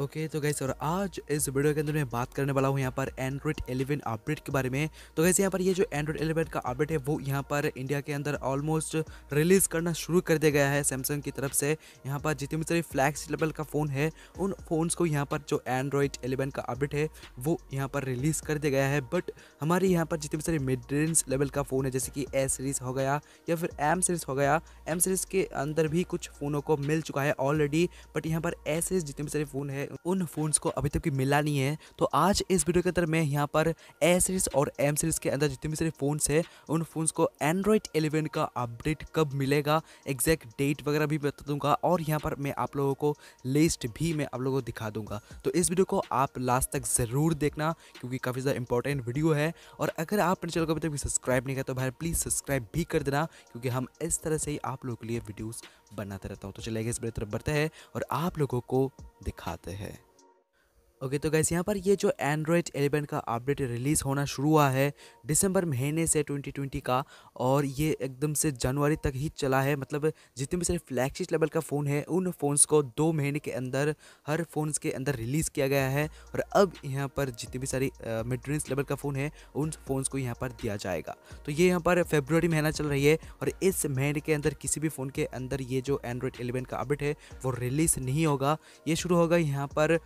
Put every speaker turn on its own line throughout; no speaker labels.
okay okay, तो gas और आज इस वीडियो के अंदर मैं बात करने वाला हूँ यहाँ पर एंड्रॉइड 11 अपडेट के बारे में तो गैस यहाँ पर ये जो एंड्रॉइड 11 का अपडेट है वो यहाँ पर इंडिया के अंदर ऑलमोस्ट रिलीज़ करना शुरू कर दिया गया है सैमसंग की तरफ से यहाँ पर जितने भी सारे फ्लैक्स लेवल का फ़ोन है उन फ़ोन्स को यहाँ पर जो एंड्रॉयड एलेवन का अपडेट है वो यहाँ पर रिलीज़ कर दिया गया है बट हमारे यहाँ पर जितने भी सारे मिड रेंज लेवल का फ़ोन है जैसे कि ए सीरीज़ हो गया या फिर एम सीरीज़ हो गया एम सीरीज़ के अंदर भी कुछ फ़ोनों को मिल चुका है ऑलरेडी बट यहाँ पर ए सीरीज़ जितने भी सारे फ़ोन है उन फ़ोन्स को अभी तक की मिला नहीं है तो आज इस वीडियो के अंदर मैं यहाँ पर ए सीरीज़ और एम सीरीज़ के अंदर जितने भी सारे फ़ोन्स है उन फ़ोन्स को एंड्रॉयड एलेवन का अपडेट कब मिलेगा एग्जैक्ट डेट वगैरह भी बता दूंगा और यहाँ पर मैं आप लोगों को लिस्ट भी मैं आप लोगों को दिखा दूंगा तो इस वीडियो को आप लास्ट तक ज़रूर देखना क्योंकि काफ़ी ज़्यादा इंपॉर्टेंट वीडियो है और अगर आप अपने चैनल को अभी तक सब्सक्राइब नहीं किया तो भाई प्लीज़ सब्सक्राइब भी कर देना क्योंकि हम इस तरह से ही आप लोगों के लिए वीडियोज़ बनाते रहता हूँ तो चलेगा इस बड़ी तरफ बढ़ते हैं और आप लोगों को दिखाते हैं ओके तो गैस यहाँ पर ये जो एंड्रॉयड एलेवन का अपडेट रिलीज़ होना शुरू हुआ है दिसंबर महीने से 2020 का और ये एकदम से जनवरी तक ही चला है मतलब जितने भी सारे फ्लैगशिप लेवल का फ़ोन है उन फ़ोन्स को दो महीने के अंदर हर फोन्स के अंदर रिलीज़ किया गया है और अब यहाँ पर जितने भी सारी मिड रेंज लेवल का फ़ोन है उन फ़ोन्स को यहाँ पर दिया जाएगा तो ये यहाँ पर फेबररी महीना चल रही है और इस महीने के अंदर किसी भी फ़ोन के अंदर ये जो एंड्रॉयड एलेवन का अपडेट है वो रिलीज़ नहीं होगा ये शुरू होगा यहाँ पर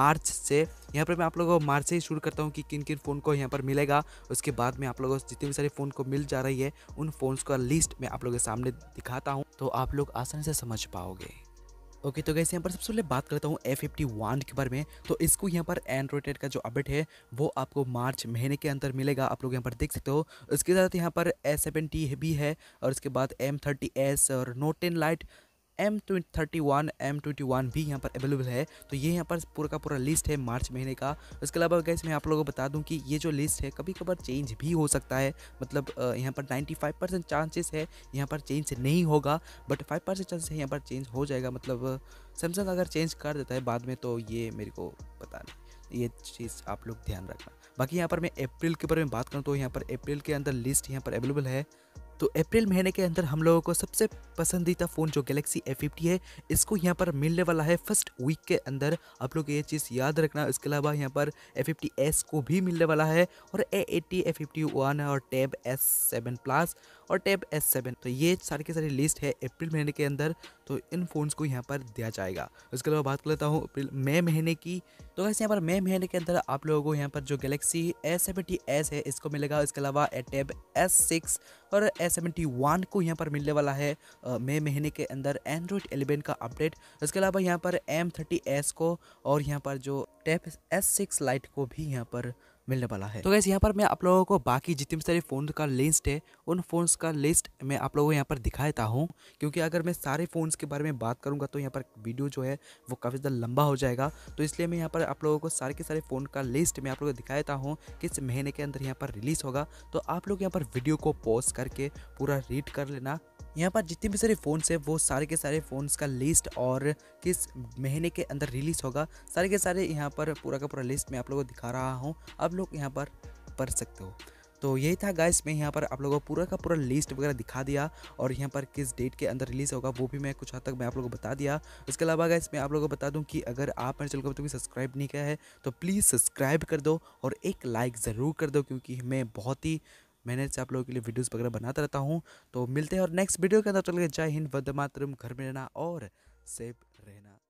मार्च से यहाँ पर मैं आप लोगों को मार्च से ही शुरू करता हूँ कि किन किन फ़ोन को यहाँ पर मिलेगा उसके बाद में आप लोगों को जितने भी सारे फ़ोन को मिल जा रही है उन फ़ोन्स का लिस्ट मैं आप लोगों के सामने दिखाता हूँ तो आप लोग आसानी से समझ पाओगे ओके तो गैस यहाँ पर सबसे पहले बात करता हूँ ए फिफ्टी वन के बारे में तो इसको यहाँ पर एंड्रॉइड का जो अपडेट है वो आपको मार्च महीने के अंदर मिलेगा आप लोग यहाँ पर देख सकते हो उसके साथ यहाँ पर ए सेवन टी भी है और उसके बाद एम थर्टी एस और Note ten Lite M thirty one M twenty one भी यहाँ पर अवेलेबल है तो ये यहाँ पर पूरा का पूरा लिस्ट है मार्च महीने का उसके अलावा गैस मैं आप लोगों को बता दूँ कि ये जो लिस्ट है कभी कभार चेंज भी हो सकता है मतलब यहाँ पर नाइन्टी फाइव परसेंट चांसेस है यहाँ पर चेंज नहीं होगा बट फाइव परसेंट चांसेस है यहाँ पर चेंज हो जाएगा मतलब सैमसंग अगर चेंज कर देता है बाद में तो ये मेरे को पता नहीं ये चीज़ आप लोग ध्यान रखना बाकी यहाँ पर मैं अप्रैल के बारे में बात करूँ तो यहाँ पर अप्रैल के अंदर लिस्ट यहाँ पर अवेलेबल है तो अप्रैल महीने के अंदर हम लोगों को सबसे पसंदीदा फ़ोन जो गैलेक्सी ए फिफ्टी है इसको यहाँ पर मिलने वाला है फर्स्ट वीक के अंदर आप लोग ये चीज़ याद रखना इसके अलावा यहाँ पर ए फिफ्टी एस को भी मिलने वाला है और A eighty A fifty one और टैब एस सेवन प्लस और टैब एस सेवन तो ये सारी की सारी लिस्ट है अप्रैल महीने के अंदर तो इन फ़ोन्स को यहाँ पर दिया जाएगा उसके अलावा बात कर लेता हूँ अप्रैल मई महीने की तो वैसे यहाँ पर मई महीने के अंदर आप लोगों को यहाँ पर जो गैलेक्सी ए सेवेंटी एस है इसको मिलेगा इसके अलावा एटेब एस सिक्स और ए सेवेंटी वन को यहाँ पर मिलने वाला है मई महीने के अंदर एंड्रॉयड एलेवन का अपडेट इसके अलावा यहाँ पर एम थर्टी एस को और यहाँ पर जो टेप एस सिक्स लाइट को भी यहाँ पर मिलने वाला है तो गैस यहाँ पर मैं आप लोगों को बाकी जितने सारे फ़ोन का लिस्ट है उन फ़ोन्स का लिस्ट मैं आप लोगों को यहाँ पर दिखा देता हूँ क्योंकि अगर मैं सारे फ़ोन्स के बारे में बात करूँगा तो यहाँ पर वीडियो जो है वो काफ़ी ज़्यादा लंबा हो जाएगा तो इसलिए मैं यहाँ पर आप लोगों को सारे के सारे फ़ोन का लिस्ट मैं आप लोगों को दिखा देता हूँ किस महीने के अंदर यहाँ पर रिलीज़ होगा तो आप लोग यहाँ पर वीडियो को पॉज करके पूरा रीड कर लेना यहाँ पर जितने भी सारे फ़ोन्स हैं वो सारे के सारे फ़ोन्स का लिस्ट और किस महीने के अंदर रिलीज़ होगा सारे के सारे यहाँ पर पूरा का पूरा लिस्ट मैं आप लोगों को दिखा रहा हूँ आप लोग यहाँ पर पढ़ सकते हो तो यही था गाइस मैं यहाँ पर आप लोगों को पूरा का पूरा लिस्ट वगैरह दिखा दिया और यहाँ पर किस डेट के अंदर रिलीज़ होगा वो भी मैं कुछ हद हाँ तक मैं आप लोगों को बता दिया उसके अलावा गाइस मैं आप लोगों को बता दूँ कि अगर आप मेरे चैनल को अभी सब्सक्राइब नहीं किया है तो प्लीज़ सब्सक्राइब कर दो और एक लाइक ज़रूर कर दो क्योंकि मैं बहुत ही मेहनत से आप लोगों के लिए वीडियोस वगैरह बनाता रहता हूँ तो मिलते हैं और नेक्स्ट वीडियो के अंदर चल गए जय हिंद वंदे मातरम घर में रहना और सेफ रहना